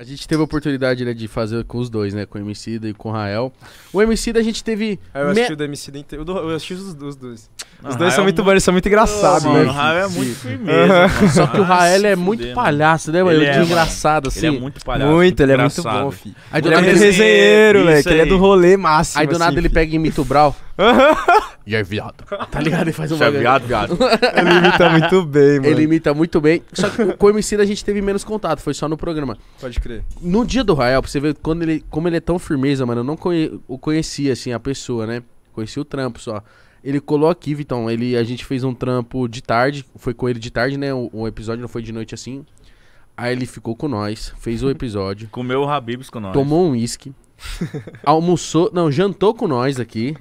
A gente teve a oportunidade, né, de fazer com os dois, né? Com o MC e com o Rael. O MC a gente teve. Ah, eu assisti me... o do MC inteiro. Eu assisti os, os dois. Os dois são muito, é muito bons, são muito engraçados, oh, mano. Né? O Rael é muito firmeza. Só que o Rael é muito palhaço, né, mano? Ele, é, é engraçado, assim. Ele é assim. muito palhaço. Muito, ele é muito bom, filho. Aí, do ele é muito resenheiro, moleque. Ele é do rolê máximo. Aí do nada assim, ele pega e imita o Brau e aí, é viado? Tá ligado? Ele faz um Você é viado, viado. Ele imita muito bem, mano. Ele imita muito bem. Só que com o MC da gente teve menos contato, foi só no programa. Pode crer. No dia do Rael, pra você ver quando ele, como ele é tão firmeza, mano, eu não conhe, eu conhecia, assim, a pessoa, né? Conheci o trampo só. Ele colou aqui, Vitão. Ele, a gente fez um trampo de tarde. Foi com ele de tarde, né? O, o episódio não foi de noite assim. Aí ele ficou com nós, fez o episódio. Comeu o Habibs com nós. Tomou um uísque. Almoçou, não, jantou com nós aqui.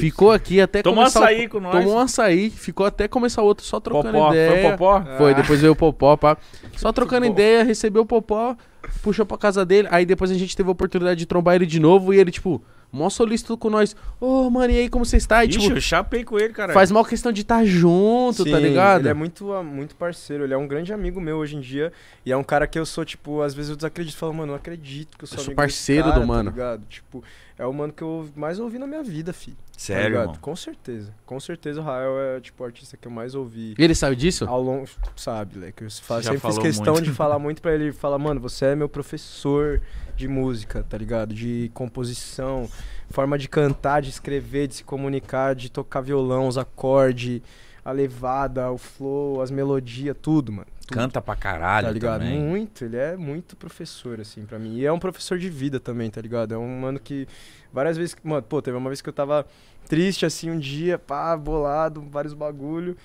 Ficou aqui até Tomou começar. Tomou açaí o, com nós. Tomou um açaí, ficou até começar outro só trocando popó. ideia. Foi o popó? Foi, ah. depois veio o popó, pá. Só trocando ideia, recebeu o popó, puxou pra casa dele. Aí depois a gente teve a oportunidade de trombar ele de novo e ele, tipo, mó solícito com nós. Ô, oh, mano, e aí, como você está? E, Ixi, tipo, eu chapei com ele, cara. Faz mal questão de estar tá junto, tá Sim, tá ligado? Ele é muito, muito parceiro, ele é um grande amigo meu hoje em dia. E é um cara que eu sou, tipo, às vezes eu desacredito. Falo, mano, não acredito que eu sou eu amigo sou parceiro cara, do tá mano. Tá ligado? Tipo, é o mano que eu mais ouvi na minha vida, filho. Sério, mano? Com certeza. Com certeza o Rael é tipo o artista que eu mais ouvi. E ele sabe disso? Ao longo, sabe, Leque. Like, eu faço, sempre fiz questão muito. de falar muito para ele, falar, mano, você é meu professor de música, tá ligado? De composição, forma de cantar, de escrever, de se comunicar, de tocar violão, os acordes, a levada, o flow, as melodias, tudo, mano tudo. Canta pra caralho, tá ligado? Também. Muito, ele é muito professor, assim, pra mim. E é um professor de vida também, tá ligado? É um mano que várias vezes. Mano, pô, teve uma vez que eu tava triste, assim, um dia, pá, bolado, vários bagulho.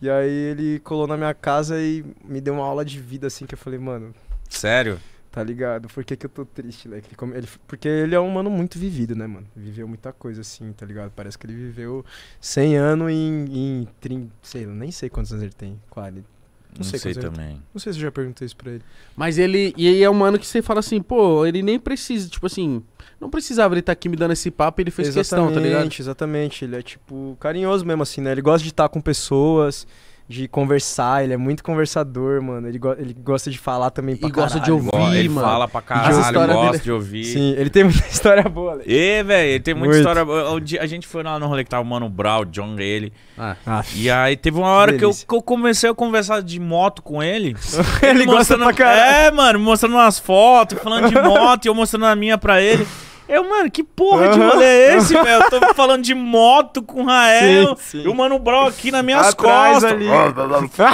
E aí ele colou na minha casa e me deu uma aula de vida, assim, que eu falei, mano. Sério? Tá ligado? Por que, que eu tô triste, né? Ele, porque ele é um mano muito vivido, né, mano? Viveu muita coisa, assim, tá ligado? Parece que ele viveu 100 anos em. em 30, sei, nem sei quantos anos ele tem. 40. Não, não sei, sei também. Ele... Não sei se eu já perguntei isso pra ele. Mas ele. E aí é um mano que você fala assim, pô, ele nem precisa, tipo assim. Não precisava ele estar tá aqui me dando esse papo, ele fez exatamente, questão, tá ligado? Exatamente, ele é tipo carinhoso mesmo, assim, né? Ele gosta de estar tá com pessoas de conversar, ele é muito conversador, mano. Ele, go ele gosta de falar também pra e caralho. gosta de ouvir, mano. Ele fala pra caralho, ele gosta dele... de ouvir. Sim, ele tem muita história boa, Lê. E, é, velho, ele tem muita muito. história boa. A gente foi lá no rolê que tava o Mano Brown, John, ele. Ah. E aí teve uma hora que, que, eu, que eu, comecei a conversar de moto com ele. ele, ele gosta pra caralho. É, mano, mostrando umas fotos, falando de moto e eu mostrando a minha pra ele. Eu, mano, que porra de rolê é esse, velho? Eu tô falando de moto com Rael sim, sim. e o Mano Brown aqui nas minhas Atrás costas. Ali.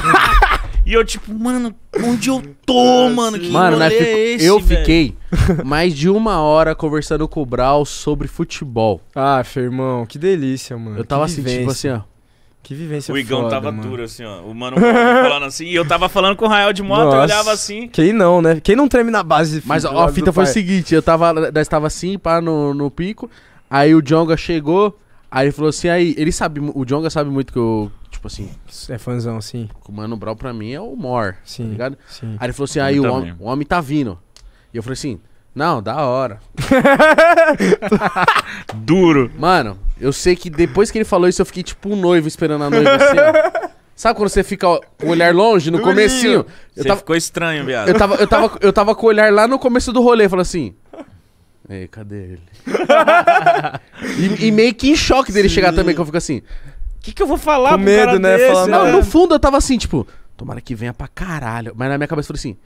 e eu, tipo, mano, onde eu tô, mano? Que mano, rolê fico, é esse, Eu véio? fiquei mais de uma hora conversando com o Brau sobre futebol. Ah, irmão, que delícia, mano. Eu tava que assim, tipo vivência. tipo assim, ó. Que vivência O Igão foda, tava mano. duro, assim, ó. O mano falando assim. E eu tava falando com o Rael de moto, Nossa, eu olhava assim. Quem não, né? Quem não treme na base. Filho, Mas ó, a fita foi o seguinte: eu tava, nós tava assim, pá, no, no pico. Aí o Jonga chegou. Aí ele falou assim, aí, ele sabe, o Jonga sabe muito que eu, tipo assim... É fãzão, sim. O Mano Brown pra mim é o mor, tá sim, tá ligado? Sim. Aí ele falou assim, aí o homem, o homem tá vindo. E eu falei assim, não, da hora. Duro. Mano, eu sei que depois que ele falou isso, eu fiquei tipo um noivo esperando a noiva assim, Sabe quando você fica com o olhar longe, no comecinho? Eu você ficou estranho, viado. Eu tava, eu, tava, eu tava com o olhar lá no começo do rolê, falando assim... Ei, cadê ele? e, e, meio que em choque dele Sim. chegar também, que eu fico assim... O que, que eu vou falar com medo, né? Desse, Falando, não, né? no fundo eu tava assim, tipo... Tomara que venha pra caralho. Mas na minha cabeça eu falei assim...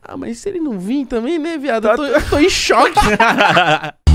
Ah, mas se ele não vir também, né, viado? Eu tá tô, eu tô em choque.